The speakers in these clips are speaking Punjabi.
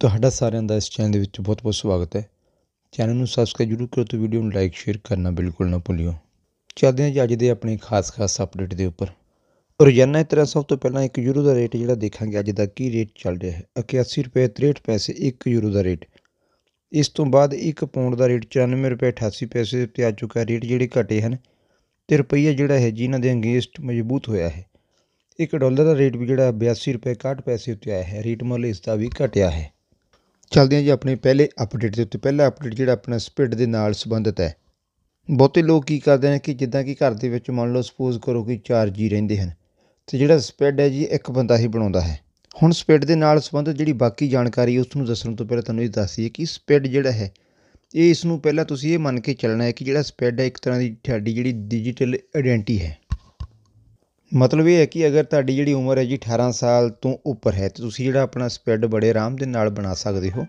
ਤੁਹਾਡਾ ਸਾਰਿਆਂ ਦਾ ਇਸ ਚੈਨਲ ਦੇ ਵਿੱਚ ਬਹੁਤ ਬਹੁਤ ਸਵਾਗਤ ਹੈ ਚੈਨਲ ਨੂੰ ਸਬਸਕ੍ਰਾਈਬ ਜਰੂਰ ਕਰੋ ਤੇ ਵੀਡੀਓ ਨੂੰ ਲਾਈਕ ਸ਼ੇਅਰ ਕਰਨਾ ਬਿਲਕੁਲ ਨਾ ਭੁੱਲਿਓ ਚੱਲਦੇ ਹਾਂ ਜੀ ਅੱਜ ਦੇ ਆਪਣੇ ਖਾਸ ਖਾਸ ਅਪਡੇਟ ਦੇ ਉੱਪਰ ਰੋਜ਼ਾਨਾ ਇਸ ਤਰ੍ਹਾਂ ਸਭ ਤੋਂ ਪਹਿਲਾਂ 1 ਯੂਰੋ ਦਾ ਰੇਟ ਜਿਹੜਾ ਦੇਖਾਂਗੇ ਅੱਜ ਦਾ ਕੀ ਰੇਟ ਚੱਲ ਰਿਹਾ ਹੈ 81 ਰੁਪਏ 63 ਪੈਸੇ 1 ਯੂਰੋ ਦਾ ਰੇਟ ਇਸ ਤੋਂ ਬਾਅਦ 1 ਪਾਉਂਡ ਦਾ ਰੇਟ 94 ਰੁਪਏ 88 ਪੈਸੇ ਤੇ ਆ ਚੁੱਕਾ ਰੇਟ ਜਿਹੜੇ ਘਟੇ ਹਨ ਤੇ ਰੁਪਈਆ ਜਿਹੜਾ ਹੈ ਜੀ ਇਹਨਾਂ ਦੇ ਅੰਗੇਸਟ ਮਜ਼ਬੂਤ ਹੋਇਆ ਹੈ 1 ਡਾਲਰ ਦਾ ਰੇਟ ਵੀ ਜਿਹੜਾ 82 ਰੁਪਏ 61 ਪੈਸੇ ਉੱਤੇ ਆਇਆ ਹੈ ਰੇਟ ਮੁੱਲ ਇਸ ਦਾ ਵੀ ਘਟਿਆ ਹੈ ਚਲਦੇ ਹਾਂ ਜੀ ਆਪਣੇ ਪਹਿਲੇ ਅਪਡੇਟ ਦੇ ਉੱਤੇ ਪਹਿਲਾ ਅਪਡੇਟ ਜਿਹੜਾ ਆਪਣਾ ਸਪਿਡ ਦੇ ਨਾਲ ਸੰਬੰਧਿਤ ਹੈ ਬਹੁਤੇ ਲੋਕ ਕੀ ਕਰਦੇ ਨੇ ਕਿ ਜਿੱਦਾਂ ਕਿ ਘਰ ਦੇ ਵਿੱਚ ਮੰਨ ਲਓ ਸਪੋਜ਼ ਕਰੋ ਕਿ 4G ਜੀ ਰਹਿੰਦੇ ਹਨ ਤੇ ਜਿਹੜਾ ਸਪਿਡ ਹੈ ਜੀ ਇੱਕ ਬੰਦਾ ਹੀ ਬਣਾਉਂਦਾ ਹੈ ਹੁਣ ਸਪਿਡ ਦੇ ਨਾਲ ਸੰਬੰਧਿਤ ਜਿਹੜੀ ਬਾਕੀ ਜਾਣਕਾਰੀ ਉਸ ਨੂੰ ਦੱਸਣ ਤੋਂ ਪਹਿਲਾਂ ਤੁਹਾਨੂੰ ਇਹ ਦੱਸ ਦਈਏ ਕਿ ਸਪਿਡ ਜਿਹੜਾ ਹੈ ਇਹ ਇਸ ਨੂੰ ਪਹਿਲਾਂ ਤੁਸੀਂ ਇਹ ਮੰਨ ਕੇ ਚੱਲਣਾ ਹੈ ਕਿ ਜਿਹੜਾ ਸਪਿਡ ਹੈ ਇੱਕ ਤਰ੍ਹਾਂ ਦੀ ਤੁਹਾਡੀ ਜਿਹੜੀ ਡਿਜੀਟਲ ਆਇਡੈਂਟੀ ਹੈ ਮਤਲਬ ਇਹ ਹੈ ਕਿ ਅਗਰ ਤੁਹਾਡੀ ਜਿਹੜੀ ਉਮਰ ਹੈ ਜੀ 18 ਸਾਲ ਤੋਂ ਉੱਪਰ ਹੈ ਤੇ ਤੁਸੀਂ ਜਿਹੜਾ ਆਪਣਾ ਸਪੈਡ ਬੜੇ ਆਰਾਮ ਦੇ ਨਾਲ ਬਣਾ ਸਕਦੇ ਹੋ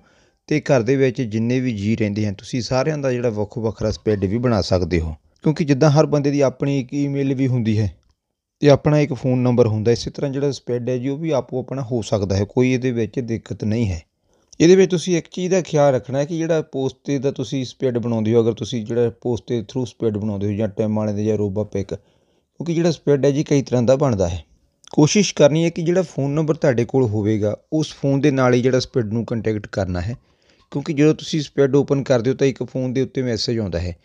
ਤੇ ਘਰ ਦੇ ਵਿੱਚ ਜਿੰਨੇ ਵੀ ਜੀ ਰਹਿੰਦੇ ਹਨ ਤੁਸੀਂ ਸਾਰਿਆਂ ਦਾ ਜਿਹੜਾ ਵੱਖੋ ਵੱਖਰਾ ਸਪੈਡ ਵੀ ਬਣਾ ਸਕਦੇ ਹੋ ਕਿਉਂਕਿ ਜਿੱਦਾਂ ਹਰ ਬੰਦੇ ਦੀ ਆਪਣੀ ਇੱਕ ਈਮੇਲ ਵੀ ਹੁੰਦੀ ਹੈ ਤੇ ਆਪਣਾ ਇੱਕ ਫੋਨ ਨੰਬਰ ਹੁੰਦਾ ਇਸੇ ਤਰ੍ਹਾਂ ਜਿਹੜਾ ਸਪੈਡ ਹੈ ਜੀ ਉਹ ਵੀ ਆਪੋ ਆਪਣਾ ਹੋ ਸਕਦਾ ਹੈ ਕੋਈ ਇਹਦੇ ਵਿੱਚ ਦਿੱਕਤ ਨਹੀਂ ਹੈ ਇਹਦੇ ਵਿੱਚ ਤੁਸੀਂ ਇੱਕ ਚੀਜ਼ ਦਾ ਖਿਆਲ ਰੱਖਣਾ ਹੈ ਕਿ ਜਿਹੜਾ ਪੋਸਟ ਤੇ ਦਾ ਤੁਸੀਂ ਸਪੈਡ ਬਣਾਉਂਦੇ ਹੋ ਅਗਰ ਤੁਸੀਂ ਜਿਹੜਾ ਪੋਸਟ ਤੇ ਥਰੂ ਸਪੈਡ ਬਣਾਉਂਦੇ ਹੋ ਜਾਂ ਟਾਈਮ ਵਾਲੇ ਦੇ ਜਾਂ ਰੋਬਾ ਪਿਕ ਕਿਉਂਕਿ ਜਿਹੜਾ ਸਪੈਡ ਹੈ ਜੀ ਕਈ ਤਰ੍ਹਾਂ ਦਾ ਬਣਦਾ ਹੈ ਕੋਸ਼ਿਸ਼ ਕਰਨੀ ਹੈ ਕਿ ਜਿਹੜਾ ਫੋਨ ਨੰਬਰ ਤੁਹਾਡੇ ਕੋਲ ਹੋਵੇਗਾ ਉਸ ਫੋਨ ਦੇ ਨਾਲ ਹੀ ਜਿਹੜਾ ਸਪੈਡ ਨੂੰ ਕੰਟੈਕਟ ਕਰਨਾ ਹੈ ਕਿਉਂਕਿ ਜਦੋਂ ਤੁਸੀਂ ਸਪੈਡ ਓਪਨ ਕਰਦੇ ਹੋ ਤਾਂ ਇੱਕ ਫੋਨ ਦੇ ਉੱਤੇ ਮੈਸੇਜ ਆਉਂਦਾ ਹੈ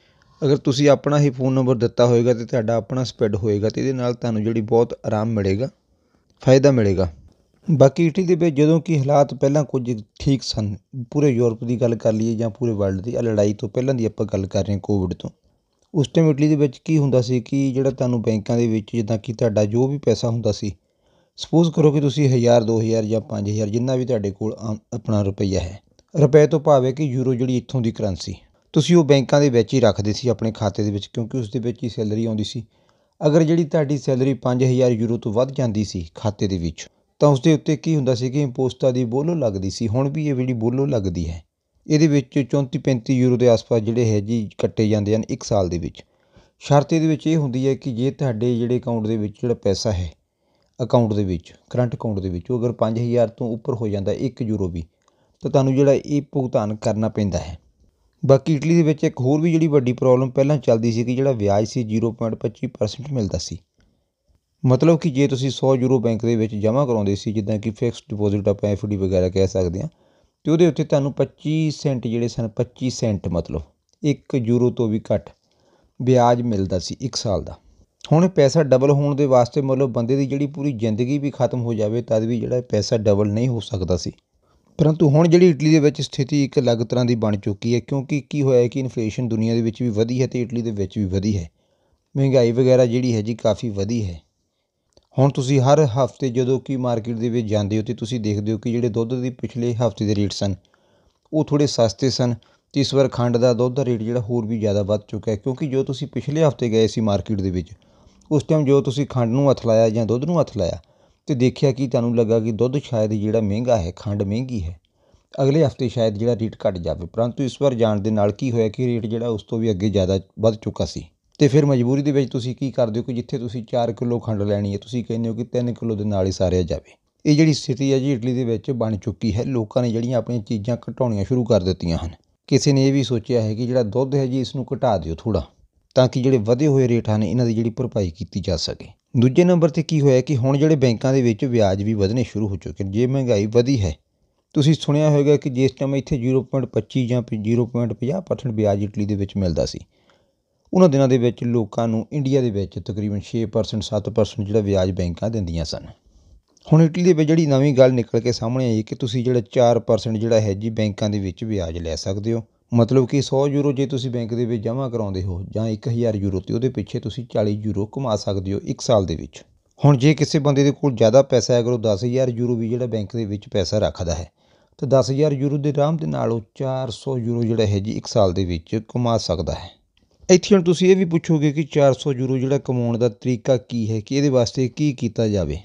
ਅਗਰ ਤੁਸੀਂ ਆਪਣਾ ਹੀ ਫੋਨ ਨੰਬਰ ਦਿੱਤਾ ਹੋਏਗਾ ਤੇ ਤੁਹਾਡਾ ਆਪਣਾ ਸਪੈਡ ਹੋਏਗਾ ਤੇ ਇਹਦੇ ਨਾਲ ਤੁਹਾਨੂੰ ਜਿਹੜੀ ਬਹੁਤ ਆਰਾਮ ਮਿਲੇਗਾ ਫਾਇਦਾ ਮਿਲੇਗਾ ਬਾਕੀ ਇਟਲੀ ਦੇ ਵਿੱਚ ਜਦੋਂ ਕਿ ਹਾਲਾਤ ਪਹਿਲਾਂ ਕੁਝ ਠੀਕ ਸਨ ਪੂਰੇ ਯੂਰਪ ਦੀ ਗੱਲ ਕਰ ਲਈਏ ਜਾਂ ਪੂਰੇ ਵਰਲਡ ਦੀ ਲੜਾਈ ਤੋਂ ਪਹਿਲਾਂ ਦੀ ਆਪਾਂ ਗੱਲ ਕਰ ਰਹੇ ਹਾਂ ਕੋਵਿਡ ਤੋਂ ਉਸ ਟਾਈਮ ਇਟਲੀ ਦੇ ਵਿੱਚ ਕੀ ਹੁੰਦਾ ਸੀ ਕਿ ਜਿਹੜਾ ਤੁਹਾਨੂੰ ਬੈਂਕਾਂ ਦੇ ਵਿੱਚ ਜਿੱਦਾਂ ਕਿ ਤੁਹਾਡਾ ਜੋ ਵੀ ਪੈਸਾ ਹੁੰਦਾ ਸੀ ਸਪੋਜ਼ ਕਰੋ ਕਿ ਤੁਸੀਂ 1000 2000 ਜਾਂ 5000 ਜਿੰਨਾ ਵੀ ਤੁਹਾਡੇ ਕੋਲ ਆਪਣਾ ਰੁਪਈਆ ਹੈ ਰੁਪਏ ਤੋਂ ਭਾਵੇਂ ਕਿ ਯੂਰੋ ਜਿਹੜੀ ਇੱਥੋਂ ਦੀ ਕਰੰਸੀ ਤੁਸੀਂ ਉਹ ਬੈਂਕਾਂ ਦੇ ਵਿੱਚ ਹੀ ਰੱਖਦੇ ਸੀ ਆਪਣੇ ਖਾਤੇ ਦੇ ਵਿੱਚ ਕਿਉਂਕਿ ਉਸ ਦੇ ਵਿੱਚ ਹੀ ਸੈਲਰੀ ਆਉਂਦੀ ਸੀ ਅਗਰ ਜਿਹੜੀ ਤੁਹਾਡੀ ਸੈਲਰੀ 5000 ਯੂਰੋ ਤੋਂ ਵੱਧ ਜਾਂਦੀ ਸੀ ਖਾਤੇ ਦੇ ਵਿੱਚ ਤਾਂ ਉਸ ਦੇ ਉੱਤੇ ਕੀ ਹੁੰਦਾ ਸੀ ਕਿ ਇੰਪੋਸਟਾ ਦੀ ਬੋਲੋ ਲੱਗਦੀ ਸੀ ਹੁਣ ਵੀ ਇਹ ਜਿਹੜੀ ਬੋਲੋ ਲੱਗਦੀ ਹੈ ਇਹਦੇ ਵਿੱਚ 34-35 ਯੂਰੋ ਦੇ ਆਸ ਪਾਸ ਜਿਹੜੇ ਹੈ ਜੀ ਕੱਟੇ ਜਾਂਦੇ ਹਨ ਇੱਕ ਸਾਲ ਦੇ ਵਿੱਚ ਸ਼ਰਤ ਇਹਦੇ ਵਿੱਚ ਇਹ ਹੁੰਦੀ ਹੈ ਕਿ ਜੇ ਤੁਹਾਡੇ ਜਿਹੜੇ ਅਕਾਊਂਟ ਦੇ ਵਿੱਚ ਜਿਹੜਾ ਪੈਸਾ ਹੈ ਅਕਾਊਂਟ ਦੇ ਵਿੱਚ ਕਰੰਟ ਅਕਾਊਂਟ ਦੇ ਵਿੱਚ ਉਹ ਅਗਰ 5000 ਤੋਂ ਉੱਪਰ ਹੋ ਜਾਂਦਾ 1 ਯੂਰੋ ਵੀ ਤਾਂ ਤੁਹਾਨੂੰ ਜਿਹੜਾ ਇਹ ਭੁਗਤਾਨ ਕਰਨਾ ਪੈਂਦਾ ਹੈ ਬਾਕੀ ਇਟਲੀ ਦੇ ਵਿੱਚ ਇੱਕ ਹੋਰ ਵੀ ਜਿਹੜੀ ਵੱਡੀ ਪ੍ਰੋਬਲਮ ਪਹਿਲਾਂ ਚੱਲਦੀ ਸੀ ਕਿ ਜਿਹੜਾ ਵਿਆਜ ਸੀ 0.25% ਮਿਲਦਾ ਸੀ ਮਤਲਬ ਕਿ ਜੇ ਤੁਸੀਂ 100 ਯੂਰੋ ਬੈਂਕ ਦੇ ਵਿੱਚ ਜਮ੍ਹਾਂ ਕਰਾਉਂਦੇ ਸੀ ਜਿੱਦਾਂ ਕਿ ਫਿਕਸਡ ਡਿਪੋਜ਼ਿਟ ਆਪਾਂ ਐਫਡੀ ਵਗੈਰਾ ਕਹਿ ਸਕਦੇ ਹਾਂ ਤੇ ਉਹਦੇ ਉੱਤੇ ਤੁਹਾਨੂੰ 25 ਸੈਂਟ ਜਿਹੜੇ ਸਨ 25 ਸੈਂਟ ਮਤਲਬ ਇੱਕ ਯੂਰੋ ਤੋਂ ਵੀ ਘੱਟ ਵਿਆਜ ਮਿਲਦਾ ਸੀ ਇੱਕ ਸਾਲ ਦਾ ਹੁਣ ਪੈਸਾ ਡਬਲ ਹੋਣ ਦੇ ਵਾਸਤੇ ਮਤਲਬ ਬੰਦੇ ਦੀ ਜਿਹੜੀ ਪੂਰੀ ਜ਼ਿੰਦਗੀ ਵੀ ਖਤਮ ਹੋ ਜਾਵੇ ਤਦ ਵੀ ਜਿਹੜਾ ਪੈਸਾ ਡਬਲ ਨਹੀਂ ਹੋ ਸਕਦਾ ਸੀ ਪਰੰਤੂ ਹੁਣ ਜਿਹੜੀ ਇਟਲੀ ਦੇ ਵਿੱਚ ਸਥਿਤੀ ਇੱਕ ਅਲੱਗ ਤਰ੍ਹਾਂ ਦੀ ਬਣ ਚੁੱਕੀ ਹੈ ਕਿਉਂਕਿ ਕੀ ਹੋਇਆ ਕਿ ਇਨਫਲੇਸ਼ਨ ਦੁਨੀਆ ਦੇ ਵਿੱਚ ਵੀ ਵਧੀ ਹੈ ਤੇ ਇਟਲੀ ਦੇ ਵਿੱਚ ਵੀ ਵਧੀ ਹੈ ਮਹਿੰਗਾਈ ਵਗੈਰਾ ਜਿਹੜੀ ਹੈ ਜੀ ਕਾਫੀ ਵਧੀ ਹੈ ਹੁਣ ਤੁਸੀਂ ਹਰ ਹਫ਼ਤੇ ਜਦੋਂ ਕਿ ਮਾਰਕੀਟ ਦੇ ਵਿੱਚ ਜਾਂਦੇ ਹੋ ਤੇ ਤੁਸੀਂ ਦੇਖਦੇ ਹੋ ਕਿ ਜਿਹੜੇ ਦੁੱਧ ਦੇ ਪਿਛਲੇ ਹਫ਼ਤੇ ਦੇ ਰੇਟ ਸਨ ਉਹ ਥੋੜੇ ਸਸਤੇ ਸਨ ਤੇ ਇਸ ਵਾਰ ਖੰਡ ਦਾ ਦੁੱਧ ਦਾ ਰੇਟ ਜਿਹੜਾ ਹੋਰ ਵੀ ਜ਼ਿਆਦਾ ਵੱਧ ਚੁੱਕਾ ਹੈ ਕਿਉਂਕਿ ਜੋ ਤੁਸੀਂ ਪਿਛਲੇ ਹਫ਼ਤੇ ਗਏ ਸੀ ਮਾਰਕੀਟ ਦੇ ਵਿੱਚ ਉਸ ਟਾਈਮ ਜੋ ਤੁਸੀਂ ਖੰਡ ਨੂੰ ਹੱਥ ਲਾਇਆ ਜਾਂ ਦੁੱਧ ਨੂੰ ਹੱਥ ਲਾਇਆ ਤੇ ਦੇਖਿਆ ਕਿ ਤੁਹਾਨੂੰ ਲੱਗਾ ਕਿ ਦੁੱਧ ਸ਼ਾਇਦ ਜਿਹੜਾ ਮਹਿੰਗਾ ਹੈ ਖੰਡ ਮਹਿੰਗੀ ਹੈ ਅਗਲੇ ਹਫ਼ਤੇ ਸ਼ਾਇਦ ਜਿਹੜਾ ਰੇਟ ਘਟ ਜਾਵੇ ਪਰੰਤੂ ਇਸ ਵਾਰ ਜਾਣ ਦੇ ਨਾਲ ਕੀ ਹੋਇਆ ਕਿ ਰੇਟ ਜਿਹੜਾ ਉਸ ਤੋਂ ਵੀ ਅੱਗੇ ਜ਼ਿਆਦਾ ਵੱਧ ਚੁੱਕਾ ਸੀ ਤੇ ਫਿਰ ਮਜਬੂਰੀ ਦੇ ਵਿੱਚ ਤੁਸੀਂ ਕੀ ਕਰਦੇ ਹੋ ਕਿ ਜਿੱਥੇ ਤੁਸੀਂ 4 ਕਿਲੋ ਖੰਡ ਲੈਣੀ ਹੈ ਤੁਸੀਂ ਕਹਿੰਦੇ ਹੋ ਕਿ 3 ਕਿਲੋ ਦੇ ਨਾਲ ਹੀ ਸਾਰਿਆ ਜਾਵੇ ਇਹ ਜਿਹੜੀ ਸਥਿਤੀ ਹੈ ਜੀ ਇਟਲੀ ਦੇ ਵਿੱਚ ਬਣ ਚੁੱਕੀ ਹੈ ਲੋਕਾਂ ਨੇ ਜਿਹੜੀਆਂ ਆਪਣੀਆਂ ਚੀਜ਼ਾਂ ਘਟਾਉਣੀਆਂ ਸ਼ੁਰੂ ਕਰ ਦਿੱਤੀਆਂ ਹਨ ਕਿਸੇ ਨੇ ਇਹ ਵੀ ਸੋਚਿਆ ਹੈ ਕਿ ਜਿਹੜਾ ਦੁੱਧ ਹੈ ਜੀ ਇਸ ਨੂੰ ਘਟਾ ਦਿਓ ਥੋੜਾ ਤਾਂ ਕਿ ਜਿਹੜੇ ਵਧੇ ਹੋਏ ਰੇਟ ਹਨ ਇਹਨਾਂ ਦੀ ਜਿਹੜੀ ਭਰਪਾਈ ਕੀਤੀ ਜਾ ਸਕੇ ਦੂਜੇ ਨੰਬਰ ਤੇ ਕੀ ਹੋਇਆ ਕਿ ਹੁਣ ਜਿਹੜੇ ਬੈਂਕਾਂ ਦੇ ਵਿੱਚ ਵਿਆਜ ਵੀ ਵਧਨੇ ਸ਼ੁਰੂ ਹੋ ਚੁੱਕੇ ਜੇ ਮਹਿੰਗਾਈ ਵਧੀ ਹੈ ਤੁਸੀਂ ਸੁਣਿਆ ਹੋਵੇਗਾ ਕਿ ਜਿਸ ਟਾਈਮ ਇੱਥੇ 0.25 ਜਾਂ 0.50% ਵਿਆਜ ਇਟਲੀ ਦੇ ਵਿੱਚ ਮਿਲਦਾ ਸੀ ਉਹਨਾਂ ਦਿਨਾਂ ਦੇ ਵਿੱਚ ਲੋਕਾਂ ਨੂੰ ਇੰਡੀਆ ਦੇ ਵਿੱਚ ਤਕਰੀਬਨ 6% 7% ਜਿਹੜਾ ਵਿਆਜ ਬੈਂਕਾਂ ਦਿੰਦੀਆਂ ਸਨ ਹੁਣ ਇਟਲੀ ਦੇ ਵਿੱਚ ਜਿਹੜੀ ਨਵੀਂ ਗੱਲ ਨਿਕਲ ਕੇ ਸਾਹਮਣੇ ਆਈ ਕਿ ਤੁਸੀਂ ਜਿਹੜਾ 4% ਜਿਹੜਾ ਹੈ ਜੀ ਬੈਂਕਾਂ ਦੇ ਵਿੱਚ ਵਿਆਜ ਲੈ ਸਕਦੇ ਹੋ ਮਤਲਬ ਕਿ 100 ਯੂਰੋ ਜੇ ਤੁਸੀਂ ਬੈਂਕ ਦੇ ਵਿੱਚ ਜਮ੍ਹਾਂ ਕਰਾਉਂਦੇ ਹੋ ਜਾਂ 1000 ਯੂਰੋ ਤੇ ਉਹਦੇ ਪਿੱਛੇ ਤੁਸੀਂ 40 ਯੂਰੋ ਕਮਾ ਸਕਦੇ ਹੋ 1 ਸਾਲ ਦੇ ਵਿੱਚ ਹੁਣ ਜੇ ਕਿਸੇ ਬੰਦੇ ਦੇ ਕੋਲ ਜ਼ਿਆਦਾ ਪੈਸਾ ਹੈ ਅਗਰ ਉਹ 10000 ਯੂਰੋ ਵੀ ਜਿਹੜਾ ਬੈਂਕ ਦੇ ਵਿੱਚ ਪੈਸਾ ਰੱਖਦਾ ਹੈ ਤਾਂ 10000 ਯੂਰੋ ਦੇ ਆਰਾਮ ਦੇ ਨਾਲ ਉਹ 400 ਯੂਰੋ ਜਿਹੜਾ ਹੈ ਜੀ 1 ਸਾਲ ਦੇ ਵਿੱਚ ਕਮਾ ਸਕਦਾ ਹੈ ਇੱਥੇ ਹੁਣ ਤੁਸੀਂ ਇਹ ਵੀ ਪੁੱਛੋਗੇ ਕਿ 400 ਯੂਰੋ ਜਿਹੜਾ ਕਮਾਉਣ ਦਾ ਤਰੀਕਾ ਕੀ ਹੈ ਕਿ ਇਹਦੇ ਵਾਸਤੇ ਕੀ ਕੀਤਾ ਜਾਵੇ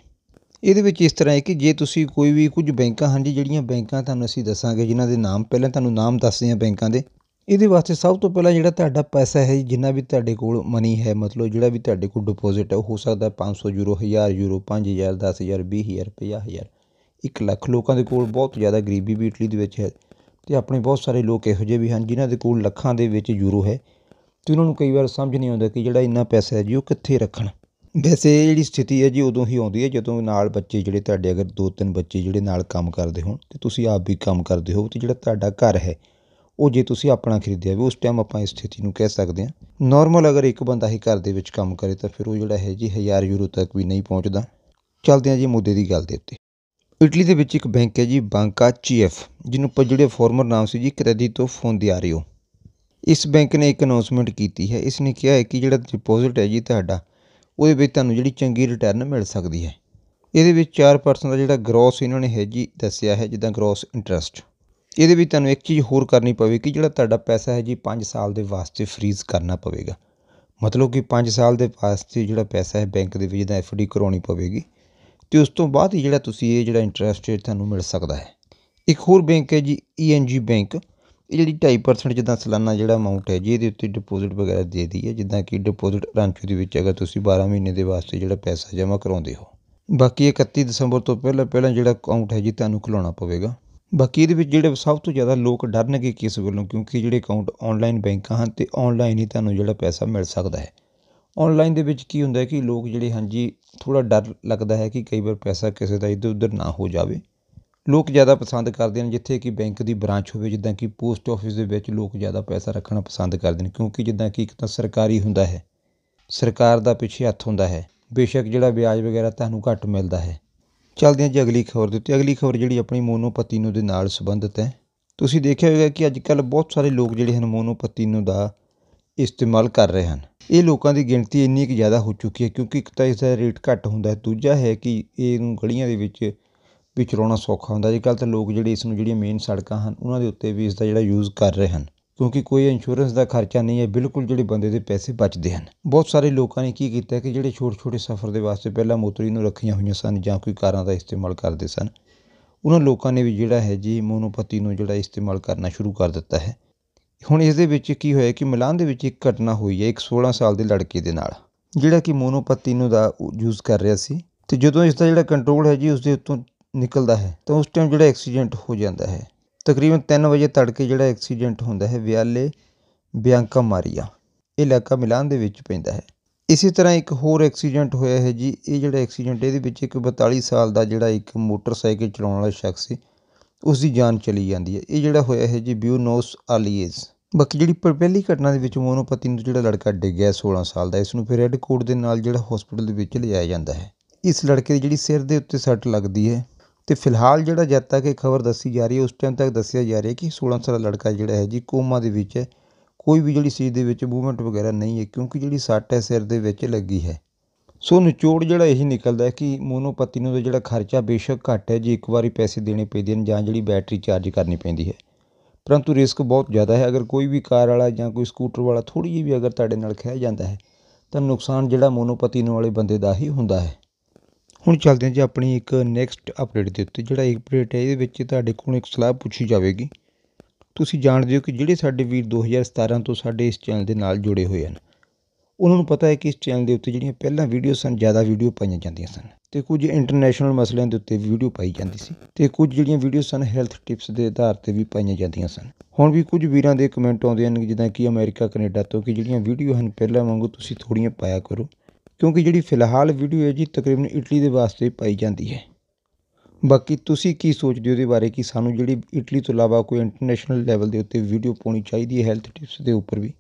ਇਹਦੇ ਵਿੱਚ ਇਸ ਤਰ੍ਹਾਂ ਹੈ ਕਿ ਜੇ ਤੁਸੀਂ ਕੋਈ ਵੀ ਕੁਝ ਬੈਂਕਾਂ ਹਨ ਜਿਹੜੀਆਂ ਬੈਂਕਾਂ ਤੁਹਾਨੂੰ ਅਸੀਂ ਦੱਸਾਂਗੇ ਜਿਨ੍ਹਾਂ ਦੇ ਨਾਮ ਪਹਿਲਾਂ ਤੁਹਾਨੂੰ ਨਾਮ ਦੱਸਦੇ ਆ ਬੈਂਕਾਂ ਦੇ ਇਹਦੇ ਵਾਸਤੇ ਸਭ ਤੋਂ ਪਹਿਲਾਂ ਜਿਹੜਾ ਤੁਹਾਡਾ ਪੈਸਾ ਹੈ ਜਿੰਨਾ ਵੀ ਤੁਹਾਡੇ ਕੋਲ ਮਨੀ ਹੈ ਮਤਲਬ ਜਿਹੜਾ ਵੀ ਤੁਹਾਡੇ ਕੋਲ ਡਿਪੋਜ਼ਿਟ ਹੈ ਹੋ ਸਕਦਾ 500 ਯੂਰੋ 1000 ਯੂਰੋ 5000 10000 20000 50000 1 ਲੱਖ ਲੋਕਾਂ ਦੇ ਕੋਲ ਬਹੁਤ ਜ਼ਿਆਦਾ ਗਰੀਬੀ ਵੀ ਇਟਲੀ ਦੇ ਵਿੱਚ ਹੈ ਤੇ ਆਪਣੇ ਬਹੁਤ ਸਾਰੇ ਲੋਕ ਇਹੋ ਜਿਹੇ ਵੀ ਹਨ ਜਿਨ੍ਹਾਂ ਦੇ ਕੋਲ ਲੱਖਾਂ ਦੇ ਵਿੱਚ ਯੂਰੋ ਹੈ ਤੇ ਉਹਨਾਂ ਨੂੰ ਕਈ ਵਾਰ ਸਮਝ ਨਹੀਂ ਆਉਂਦਾ ਕਿ ਜਿਹੜਾ ਇੰਨਾ ਪੈਸਾ ਹੈ ਜੀ ਉਹ ਕਿੱਥੇ ਰੱਖਣ ਵੈਸੇ ਇਹ ਜਿਹੜੀ ਸਥਿਤੀ ਹੈ ਜੀ ਉਦੋਂ ਹੀ ਆਉਂਦੀ ਹੈ ਜਦੋਂ ਨਾਲ ਬੱਚੇ ਜਿਹੜੇ ਤੁਹਾਡੇ ਅਗਰ ਦੋ ਤਿੰਨ ਬੱਚੇ ਜਿਹੜੇ ਨਾਲ ਕੰਮ ਕਰਦੇ ਹੋਣ ਤੇ ਤੁਸੀਂ ਆਪ ਵੀ ਕੰਮ ਕਰਦੇ ਹੋ ਤੇ ਜਿਹੜਾ ਤੁਹਾਡਾ ਘਰ ਹੈ ਉਹ ਜੇ ਤੁਸੀਂ ਆਪਣਾ ਖਰੀਦਿਆ ਵੀ ਉਸ ਟਾਈਮ ਆਪਾਂ ਇਸ ਸਥਿਤੀ ਨੂੰ ਕਹਿ ਸਕਦੇ ਹਾਂ ਨਾਰਮਲ ਅਗਰ ਇੱਕ ਬੰਦਾ ਹੀ ਘਰ ਦੇ ਵਿੱਚ ਕੰਮ ਕਰੇ ਤਾਂ ਫਿਰ ਉਹ ਜਿਹੜਾ ਹੈ ਜੀ 1000 ਯੂਰੋ ਤੱਕ ਵੀ ਨਹੀਂ ਪਹੁੰਚਦਾ ਚਲਦੇ ਹਾਂ ਜੀ ਮੁੱਦੇ ਦੀ ਗੱਲ ਦੇ ਉੱਤੇ ਇਟਲੀ ਦੇ ਵਿੱਚ ਇੱਕ ਬੈਂਕ ਹੈ ਜੀ ਬਾਂਕਾ ਚੀਐਫ ਜਿਹਨੂੰ ਆਪਾਂ ਜਿਹੜੇ ਫਾਰਮਰ ਨਾਮ ਸੀ ਜੀ ਕ੍ਰੈਡਿਟੋ ਫੋਂਦੀਆਰੀਓ ਇਸ ਬੈਂਕ ਨੇ ਇੱਕ ਅਨਾਉਂਸਮੈਂਟ ਕੀਤੀ ਹੈ ਇਸ ਨੇ ਕਿਹਾ ਹੈ ਕਿ ਜਿਹੜਾ ਡਿਪੋਜ਼ਿਟ ਹੈ ਜੀ ਤੁਹਾਡਾ ਉਹਦੇ ਵਿੱਚ ਤੁਹਾਨੂੰ ਜਿਹੜੀ ਚੰਗੀ ਰਿਟਰਨ ਮਿਲ ਸਕਦੀ ਹੈ ਇਹਦੇ ਵਿੱਚ 4% ਦਾ ਜਿਹੜਾ ਗ੍ਰੋਸ ਇਹਨਾਂ ਨੇ ਹੈ ਜੀ ਦੱਸਿਆ ਹੈ ਜਿੱਦਾਂ ਗ੍ਰੋਸ ਇੰਟਰਸਟ ਇਹਦੇ ਵਿੱਚ ਤੁਹਾਨੂੰ ਇੱਕ ਚੀਜ਼ ਹੋਰ ਕਰਨੀ ਪਵੇਗੀ ਜਿਹੜਾ ਤੁਹਾਡਾ ਪੈਸਾ ਹੈ ਜੀ 5 ਸਾਲ ਦੇ ਵਾਸਤੇ ਫ੍ਰੀਜ਼ ਕਰਨਾ ਪਵੇਗਾ ਮਤਲਬ ਕਿ 5 ਸਾਲ ਦੇ ਵਾਸਤੇ ਜਿਹੜਾ ਪੈਸਾ ਹੈ ਬੈਂਕ ਦੇ ਵਿੱਚ ਦਾ ਐਫਡੀ ਕਰਾਉਣੀ ਪਵੇਗੀ ਤੇ ਉਸ ਤੋਂ ਬਾਅਦ ਹੀ ਜਿਹੜਾ ਤੁਸੀਂ ਇਹ ਜਿਹੜਾ ਇੰਟਰਸਟ ਰੇਟ ਤੁਹਾਨੂੰ ਮਿਲ ਸਕਦਾ ਹੈ ਇੱਕ ਹੋਰ ਬੈਂਕ ਹੈ ਜੀ ਈਐਨਜੀ e ਬੈਂਕ ਇਹ ਜਿਹੜੀ 2.5% ਜਿੱਦਾਂ ਸਲਾਨਾ ਜਿਹੜਾ ਅਮਾਊਂਟ ਹੈ ਜੀ ਇਹਦੇ ਉੱਤੇ ਡਿਪੋਜ਼ਿਟ ਵਗੈਰਾ ਦੇ ਦੀ ਹੈ ਜਿੱਦਾਂ ਕਿ ਡਿਪੋਜ਼ਿਟ ਰਾਂਚੂ ਦੇ ਵਿੱਚ ਅਗਰ ਤੁਸੀਂ 12 ਮਹੀਨੇ ਦੇ ਵਾਸਤੇ ਜਿਹੜਾ ਪੈਸਾ ਜਮ੍ਹਾਂ ਕਰਾਉਂਦੇ ਹੋ ਬਾਕੀ 31 ਦਸੰਬਰ ਤੋਂ ਪਹਿਲਾਂ ਪਹਿਲਾਂ ਜਿਹੜਾ ਅਕਾਊਂਟ ਹੈ ਜੀ ਤੁਹਾਨੂੰ ਖੁਲਾਉਣਾ ਪਵੇਗਾ ਬਾਕੀ ਇਹਦੇ ਵਿੱਚ ਜਿਹੜੇ ਸਭ ਤੋਂ ਜ਼ਿਆਦਾ ਲੋਕ ਡਰਨਗੇ ਕਿਸ ਵੱਲੋਂ ਕਿਉਂਕਿ ਜਿਹੜੇ ਅਕਾਊਂਟ ਆਨਲਾਈਨ ਬੈਂਕਾਂ ਹਨ ਤੇ ਆਨਲਾਈਨ ਹੀ ਤੁਹਾਨੂੰ ਜਿਹੜਾ ਪੈਸਾ ਮਿਲ ਸਕਦਾ ਹੈ ਆਨਲਾਈਨ ਦੇ ਵਿੱਚ ਕੀ ਹੁੰਦਾ ਹੈ ਕਿ ਲੋਕ ਜਿਹੜੇ ਹਨ ਜੀ ਥੋੜਾ ਡਰ ਲੱਗਦਾ ਹੈ ਕਿ ਕਈ ਵਾਰ ਪੈਸਾ ਕਿਸੇ ਦਾ ਇੱਧਰ ਉੱਧਰ ਨਾ ਹੋ ਜਾਵੇ ਲੋਕ ਜ਼ਿਆਦਾ ਪਸੰਦ ਕਰਦੇ ਨੇ ਜਿੱਥੇ ਕਿ ਬੈਂਕ ਦੀ ਬ੍ਰਾਂਚ ਹੋਵੇ ਜਿੱਦਾਂ ਕਿ ਪੋਸਟ ਆਫਿਸ ਦੇ ਵਿੱਚ ਲੋਕ ਜ਼ਿਆਦਾ ਪੈਸਾ ਰੱਖਣਾ ਪਸੰਦ ਕਰਦੇ ਨੇ ਕਿਉਂਕਿ ਜਿੱਦਾਂ ਕਿ ਇੱਕ ਤਾਂ ਸਰਕਾਰੀ ਹੁੰਦਾ ਹੈ ਸਰਕਾਰ ਦਾ ਪਿੱਛੇ ਹੱਥ ਹੁੰਦਾ ਹੈ ਬੇਸ਼ੱਕ ਜਿਹੜਾ ਵਿਆਜ ਵਗੈਰਾ ਤੁਹਾਨੂੰ ਘੱਟ ਮਿਲਦਾ ਹੈ ਚਲਦੇ ਹਾਂ ਜੀ ਅਗਲੀ ਖਬਰ ਦੇ ਉੱਤੇ ਅਗਲੀ ਖਬਰ ਜਿਹੜੀ ਆਪਣੀ ਮੋਨੋਪਤੀ ਨੂੰ ਦੇ ਨਾਲ ਸੰਬੰਧਿਤ ਹੈ ਤੁਸੀਂ ਦੇਖਿਆ ਹੋਵੇਗਾ ਕਿ ਅੱਜ ਕੱਲ ਬਹੁਤ ਸਾਰੇ ਲੋਕ ਜਿਹੜੇ ਹਨ ਮੋਨੋਪਤੀ ਨੂੰ ਦਾ ਇਸਤੇਮਾਲ ਕਰ ਰਹੇ ਹਨ ਇਹ ਲੋਕਾਂ ਦੀ ਗਿਣਤੀ ਇੰਨੀ ਕਿ ਜ਼ਿਆਦਾ ਹੋ ਚੁੱਕੀ ਹੈ ਕਿਉਂਕਿ ਇੱਕ ਤਾਂ ਇਸ ਦਾ ਰੇਟ ਘੱਟ ਹੁੰਦਾ ਹੈ ਦੂਜਾ ਹੈ ਕਿ ਇਹ ਨੂੰ ਗਲੀਆਂ ਦੇ ਵਿੱਚ ਵੀ ਚਲਾਉਣਾ ਸੌਖਾ ਹੁੰਦਾ ਅੱਜ ਕੱਲ੍ਹ ਤਾਂ ਲੋਕ ਜਿਹੜੇ ਇਸ ਨੂੰ ਜਿਹੜੀਆਂ ਮੇਨ ਸੜਕਾਂ ਹਨ ਉਹਨਾਂ ਦੇ ਉੱਤੇ ਵੀ ਇਸ ਦਾ ਜਿਹੜਾ ਯੂਜ਼ ਕਰ ਰਹੇ ਹਨ ਕਿਉਂਕਿ ਕੋਈ ਇੰਸ਼ੋਰੈਂਸ ਦਾ ਖਰਚਾ ਨਹੀਂ ਹੈ ਬਿਲਕੁਲ ਜਿਹੜੇ ਬੰਦੇ ਦੇ ਪੈਸੇ ਬਚਦੇ ਹਨ ਬਹੁਤ ਸਾਰੇ ਲੋਕਾਂ ਨੇ ਕੀ ਕੀਤਾ ਕਿ ਜਿਹੜੇ ਛੋਟੇ ਛੋਟੇ ਸਫ਼ਰ ਦੇ ਵਾਸਤੇ ਪਹਿਲਾਂ ਮੋਤਰੀ ਨੂੰ ਰੱਖੀਆਂ ਹੋਈਆਂ ਸਨ ਜਾਂ ਕੋਈ ਕਾਰਾਂ ਦਾ ਇਸਤੇਮਾਲ ਕਰਦੇ ਸਨ ਉਹਨਾਂ ਲੋਕਾਂ ਨੇ ਵੀ ਜਿਹੜਾ ਹੈ ਜੀ ਮੋਨੋਪਤੀ ਨੂੰ ਜਿਹੜਾ ਇਸਤੇਮਾਲ ਕਰਨਾ ਸ਼ੁਰੂ ਕਰ ਦਿੱਤਾ ਹੈ ਹੁਣ ਇਸ ਦੇ ਵਿੱਚ ਕੀ ਹੋਇਆ ਕਿ ਮਿਲਾਨ ਦੇ ਵਿੱਚ ਇੱਕ ਘਟਨਾ ਹੋਈ ਹੈ ਇੱਕ 16 ਸਾਲ ਦੇ ਲੜਕੇ ਦੇ ਨਾਲ ਜਿਹੜਾ ਕਿ ਮੋਨੋਪਤੀ ਨੂੰ ਦਾ ਯੂਜ਼ ਕਰ ਰਿਹਾ ਸੀ ਤੇ ਜਦੋਂ ਇਸ ਦਾ ਜਿਹੜਾ ਕੰਟਰੋਲ ਹੈ ਜੀ ਉਸ ਦੇ ਉੱਤੋਂ ਨਿਕਲਦਾ ਹੈ ਤਾਂ ਉਸ ਟਾਈਮ ਜਿਹੜਾ ਐਕਸੀਡੈਂਟ ਹੋ ਜਾਂਦਾ ਹੈ ਤਕਰੀਬਨ ਤਿੰਨ ਵਜੇ ਤੜਕੇ ਜਿਹੜਾ ਐਕਸੀਡੈਂਟ ਹੁੰਦਾ ਹੈ ਵਿਆਲੇ ਬਿਆਂਕਾ ਮਾਰੀਆ ਇਹ ਇਲਾਕਾ ਮਿਲਾਨ ਦੇ ਵਿੱਚ ਪੈਂਦਾ ਹੈ ਇਸੇ ਤਰ੍ਹਾਂ ਇੱਕ ਹੋਰ ਐਕਸੀਡੈਂਟ ਹੋਇਆ ਹੈ ਜੀ ਇਹ ਜਿਹੜਾ ਐਕਸੀਡੈਂਟ ਇਹਦੇ ਵਿੱਚ ਇੱਕ 42 ਸਾਲ ਦਾ ਜਿਹੜਾ ਇੱਕ ਮੋਟਰਸਾਈਕਲ ਚਲਾਉਣ ਵਾਲਾ ਸ਼ਖਸ ਸੀ ਉਸ ਦੀ ਜਾਨ ਚਲੀ ਜਾਂਦੀ ਹੈ ਇਹ ਜਿਹੜਾ ਹੋਇਆ ਹੈ ਜੀ ਬਿਊਨੋਸ ਅਲੀਜ ਬਾਕੀ ਜਿਹੜੀ ਪਹਿਲੀ ਘਟਨਾ ਦੇ ਵਿੱਚ ਮੋਨੋਪਤੀ ਨੂੰ ਜਿਹੜਾ ਲੜਕਾ ਡਿੱਗਿਆ 16 ਸਾਲ ਦਾ ਇਸ ਨੂੰ ਫਿਰ ਰੈੱਡ ਕੋਟ ਦੇ ਨਾਲ ਜਿਹੜਾ ਹਸਪੀਟਲ ਦੇ ਵਿੱਚ ਲਿਜਾਇਆ ਜਾਂਦਾ ਹੈ ਇਸ ਲੜਕੇ ਦੀ ਜਿਹੜੀ ਸਿਰ ਦੇ ਉੱਤੇ ਸੱਟ ਲੱਗਦੀ ਹੈ ਤੇ ਫਿਲਹਾਲ ਜਿਹੜਾ ਜਦ ਤੱਕ ਇਹ ਖਬਰ ਦੱਸੀ ਜਾ ਰਹੀ ਹੈ ਉਸ ਟਾਈਮ ਤੱਕ ਦੱਸਿਆ ਜਾ ਰਿਹਾ ਕਿ 16 ਸਾਲਾ ਲੜਕਾ ਜਿਹੜਾ ਹੈ ਜੀ ਕੋਮਾ ਦੇ ਵਿੱਚ ਹੈ ਕੋਈ ਵੀ ਜਿਹੜੀ ਚੀਜ਼ ਦੇ ਵਿੱਚ ਮੂਵਮੈਂਟ ਵਗੈਰਾ ਨਹੀਂ ਹੈ ਕਿਉਂਕਿ ਜਿਹੜੀ ਸੱਟ ਹੈ ਸਿਰ ਦੇ ਵਿੱਚ ਲੱਗੀ ਹੈ ਸੋ ਨਿਚੋੜ ਜਿਹੜਾ ਇਹ ਨਿਕਲਦਾ ਹੈ ਕਿ ਮੋਨੋਪਤੀ ਨੂੰ ਜਿਹੜਾ ਖਰਚਾ ਬੇਸ਼ੱਕ ਘੱਟ ਹੈ ਜੇ ਇੱਕ ਵਾਰੀ ਪੈਸੇ ਦੇਣੇ ਪੈਂਦੇ ਨੇ ਜਾਂ ਜਿਹੜੀ ਬੈਟਰੀ ਚਾਰਜ ਕਰਨੀ ਪੈਂਦੀ ਹੈ ਪਰੰਤੂ ਰਿਸਕ ਬਹੁਤ ਜ਼ਿਆਦਾ ਹੈ ਅਗਰ ਕੋਈ ਵੀ ਕਾਰ ਵਾਲਾ ਜਾਂ ਕੋਈ ਸਕੂਟਰ ਵਾਲਾ ਥੋੜੀ ਜਿਹੀ ਵੀ ਅਗਰ ਤੁਹਾਡੇ ਨਾਲ ਖਹਿ ਜਾਂਦਾ ਹੈ ਤਾਂ ਨੁਕਸਾਨ ਜਿਹੜਾ ਮੋਨੋਪਤੀ ਨੂੰ ਵਾਲੇ ਬੰਦੇ ਦਾ ਹੀ ਹੁੰਦਾ ਹੈ ਹੁਣ ਚੱਲਦੇ ਹਾਂ ਜੀ ਆਪਣੀ ਇੱਕ ਨੈਕਸਟ ਅਪਡੇਟ ਦੇ ਉੱਤੇ ਜਿਹੜਾ ਇੱਕ ਅਪਡੇਟ ਹੈ ਇਹਦੇ ਵਿੱਚ ਤੁਹਾਡੇ ਕੋਲ ਇੱਕ ਸਲਾਹ ਪੁੱਛੀ ਜਾਵੇਗੀ ਤੁਸੀਂ ਜਾਣਦੇ ਹੋ ਕਿ ਜਿਹੜੇ ਸਾਡੇ ਵੀਰ 2017 ਤੋਂ ਸਾਡੇ ਇਸ ਚੈਨਲ ਦੇ ਨਾਲ ਜੁੜੇ ਹੋਏ ਹਨ ਉਹਨਾਂ ਨੂੰ ਪਤਾ ਹੈ ਕਿ ਇਸ ਚੈਨਲ ਦੇ ਉੱਤੇ ਜਿਹੜੀਆਂ ਪਹਿਲਾਂ ਵੀਡੀਓ ਸਨ ਜ਼ਿਆਦਾ ਵੀਡੀਓ ਪਾਈਆਂ ਜਾਂਦੀਆਂ ਸਨ ਤੇ ਕੁਝ ਇੰਟਰਨੈਸ਼ਨਲ ਮਸਲਿਆਂ ਦੇ ਉੱਤੇ ਵੀਡੀਓ ਪਾਈ ਜਾਂਦੀ ਸੀ ਤੇ ਕੁਝ ਜਿਹੜੀਆਂ ਵੀਡੀਓ ਸਨ ਹੈਲਥ ਟਿਪਸ ਦੇ ਆਧਾਰ ਤੇ ਵੀ ਪਾਈਆਂ ਜਾਂਦੀਆਂ ਸਨ ਹੁਣ ਵੀ ਕੁਝ ਵੀਰਾਂ ਦੇ ਕਮੈਂਟ ਆਉਂਦੇ ਹਨ ਜਿਦਾਂ ਕਿ ਅਮਰੀਕਾ ਕੈਨੇਡਾ ਤੋਂ ਕਿ ਜਿਹੜੀਆਂ ਵੀਡੀਓ ਹਨ ਪਹਿਲਾਂ ਵਾਂਗੂ ਤੁਸੀਂ ਥੋੜੀਆਂ ਪਾਇਆ ਕਰੋ ਕਿਉਂਕਿ ਜਿਹੜੀ ਫਿਲਹਾਲ ਵੀਡੀਓ ਹੈ ਜੀ ਤਕਰੀਬਨ ਇਟਲੀ ਦੇ ਵਾਸਤੇ ਪਾਈ ਜਾਂਦੀ ਹੈ ਬਾਕੀ ਤੁਸੀਂ ਕੀ ਸੋਚਦੇ ਹੋ ਉਹਦੇ ਬਾਰੇ ਕਿ ਸਾਨੂੰ ਜਿਹੜੀ ਇਟਲੀ ਤੋਂ ਇਲਾਵਾ ਕੋਈ ਇੰਟਰਨੈਸ਼ਨਲ ਲੈਵਲ ਦੇ ਉੱਤੇ ਵੀਡੀਓ ਪਾਉਣੀ ਚਾਹੀਦੀ ਹੈ ਹੈਲਥ ਟਿਪਸ ਦੇ ਉੱਪਰ ਵੀ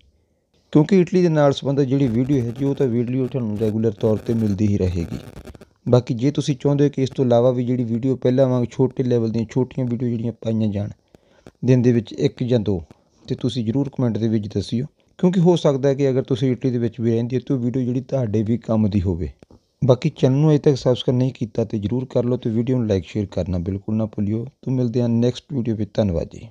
ਕਿਉਂਕਿ ਇਟਲੀ ਦੇ ਨਾਲ ਸੰਬੰਧਿਤ ਜਿਹੜੀ ਵੀਡੀਓ ਹੈ ਜੀ ਉਹ ਤਾਂ ਵੀਡੀਓ ਤੁਹਾਨੂੰ ਰੈਗੂਲਰ ਤੌਰ ਤੇ ਮਿਲਦੀ ਹੀ ਰਹੇਗੀ ਬਾਕੀ ਜੇ ਤੁਸੀਂ ਚਾਹੁੰਦੇ ਹੋ ਕਿ ਇਸ ਤੋਂ ਇਲਾਵਾ ਵੀ ਜਿਹੜੀ ਵੀਡੀਓ ਪਹਿਲਾਂ ਵਾਂਗ ਛੋਟੇ ਲੈਵਲ ਦੀਆਂ ਛੋਟੀਆਂ ਵੀਡੀਓ ਜਿਹੜੀਆਂ ਪਾਈਆਂ ਜਾਣ ਦਿਨ ਦੇ ਵਿੱਚ ਇੱਕ ਜਾਂ ਦੋ ਤੇ ਤੁਸੀਂ ਜਰੂਰ ਕਮੈਂਟ ਦੇ ਵਿੱਚ ਦੱਸਿਓ ਕਿਉਂਕਿ ਹੋ ਸਕਦਾ ਹੈ ਕਿ ਅਗਰ ਤੁਸੀਂ ਇਟਲੀ ਦੇ ਵਿੱਚ ਵੀ ਰਹਿੰਦੇ ਹੋ ਤਾਂ ਵੀਡੀਓ ਜਿਹੜੀ ਤੁਹਾਡੇ ਵੀ ਕੰਮ ਦੀ ਹੋਵੇ ਬਾਕੀ ਚੈਨਲ ਨੂੰ ਅਜੇ ਤੱਕ ਸਬਸਕ੍ਰਾਈਬ ਨਹੀਂ ਕੀਤਾ ਤੇ ਜਰੂਰ ਕਰ ਲਓ ਤੇ ਵੀਡੀਓ ਨੂੰ ਲਾਈਕ ਸ਼ੇਅਰ ਕਰਨਾ ਬਿਲਕੁਲ ਨਾ ਭੁੱਲਿਓ ਤੋਂ ਮਿਲਦੇ ਹਾਂ ਨੈਕਸਟ ਵੀਡੀਓ ਵਿੱਚ ਧੰਨਵਾਦ ਜੀ